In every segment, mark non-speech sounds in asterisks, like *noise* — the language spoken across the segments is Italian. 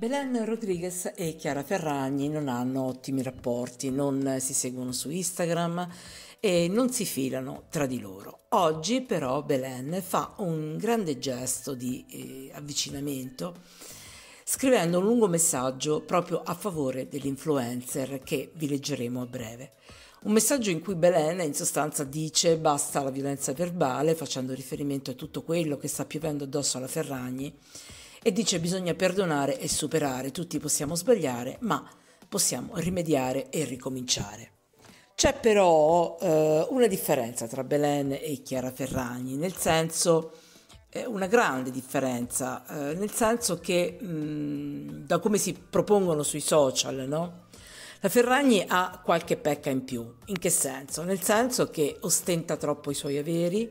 Belen Rodriguez e Chiara Ferragni non hanno ottimi rapporti, non si seguono su Instagram e non si filano tra di loro. Oggi però Belen fa un grande gesto di eh, avvicinamento scrivendo un lungo messaggio proprio a favore dell'influencer che vi leggeremo a breve. Un messaggio in cui Belen in sostanza dice basta la violenza verbale facendo riferimento a tutto quello che sta piovendo addosso alla Ferragni e dice bisogna perdonare e superare, tutti possiamo sbagliare, ma possiamo rimediare e ricominciare. C'è però eh, una differenza tra Belen e Chiara Ferragni, nel senso eh, una grande differenza, eh, nel senso che mh, mm, da come si propongono sui social, no? La Ferragni ha qualche pecca in più. In che senso? Nel senso che ostenta troppo i suoi averi,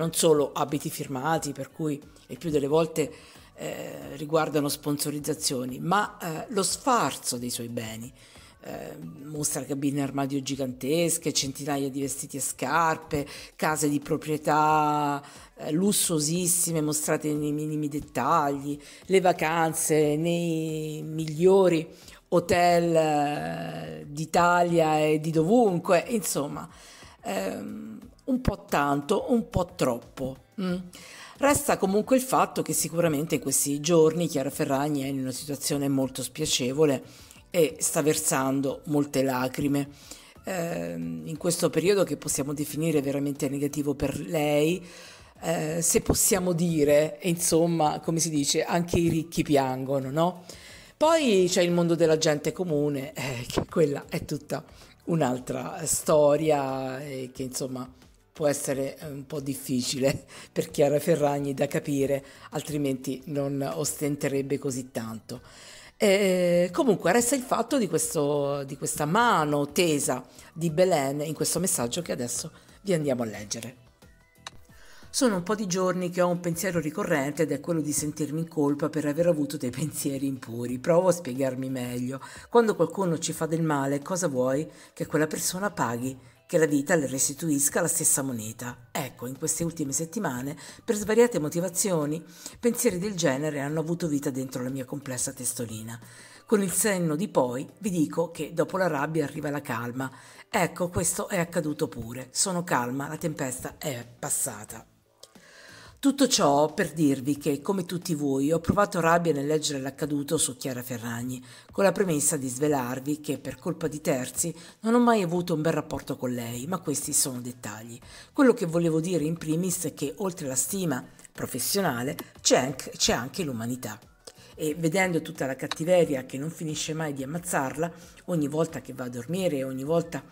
non solo abiti firmati, per cui il più delle volte eh, riguardano sponsorizzazioni, ma eh, lo sfarzo dei suoi beni. Eh, mostra cabine armadio gigantesche, centinaia di vestiti e scarpe, case di proprietà eh, lussuosissime mostrate nei minimi dettagli, le vacanze nei migliori hotel eh, d'Italia e di dovunque, insomma. Ehm, un po' tanto, un po' troppo. Mm. Resta comunque il fatto che sicuramente in questi giorni Chiara Ferragni è in una situazione molto spiacevole e sta versando molte lacrime. Eh, in questo periodo che possiamo definire veramente negativo per lei, eh, se possiamo dire, insomma, come si dice, anche i ricchi piangono, no? Poi c'è il mondo della gente comune, eh, che quella è tutta un'altra storia e che insomma può essere eh, un po' difficile *laughs* per Chiara Ferragni da capire, altrimenti non ostenterebbe così tanto. E eh, comunque resta il fatto di, questo, di questa mano tesa di Belen in questo messaggio che adesso vi andiamo a leggere. Sono un po' di giorni che ho un pensiero ricorrente ed è quello di sentirmi in colpa per aver avuto dei *laughs* pensieri impuri. Provo a spiegarmi meglio. Quando qualcuno ci fa del male, cosa vuoi che quella persona paghi? che la vita le restituisca la stessa moneta. Ecco, in queste ultime settimane, per svariate motivazioni, pensieri del genere hanno avuto vita dentro la mia complessa testolina. Con il senno di poi vi dico che dopo la rabbia arriva la calma. Ecco, questo è accaduto pure. Sono calma, la tempesta è passata. Tutto ciò per dirvi che, come tutti voi, ho provato rabbia nel leggere l'accaduto su Chiara Ferragni, con la premessa di svelarvi che, per colpa di terzi, non ho mai avuto un bel rapporto con lei, ma questi sono dettagli. Quello che volevo dire in primis è che, oltre alla stima professionale, c'è anche, c'è anche l'umanità. E vedendo tutta la cattiveria che non finisce mai di ammazzarla, ogni volta che va a dormire, ogni volta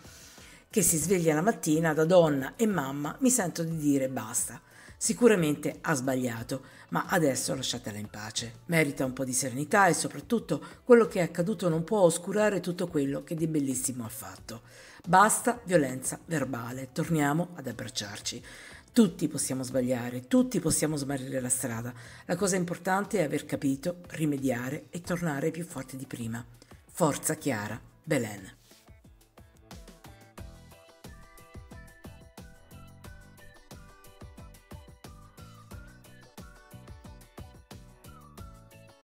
che si sveglia la mattina, da donna e mamma, mi sento di dire basta. Sicuramente ha sbagliato, ma adesso lasciatela in pace. Merita un po' di serenità e soprattutto quello che è accaduto non può oscurare tutto quello che di bellissimo ha fatto. Basta violenza verbale, torniamo ad abbracciarci. Tutti possiamo sbagliare, tutti possiamo smarrire la strada. La cosa importante è aver capito, rimediare e tornare più forte di prima. Forza Chiara, Belen.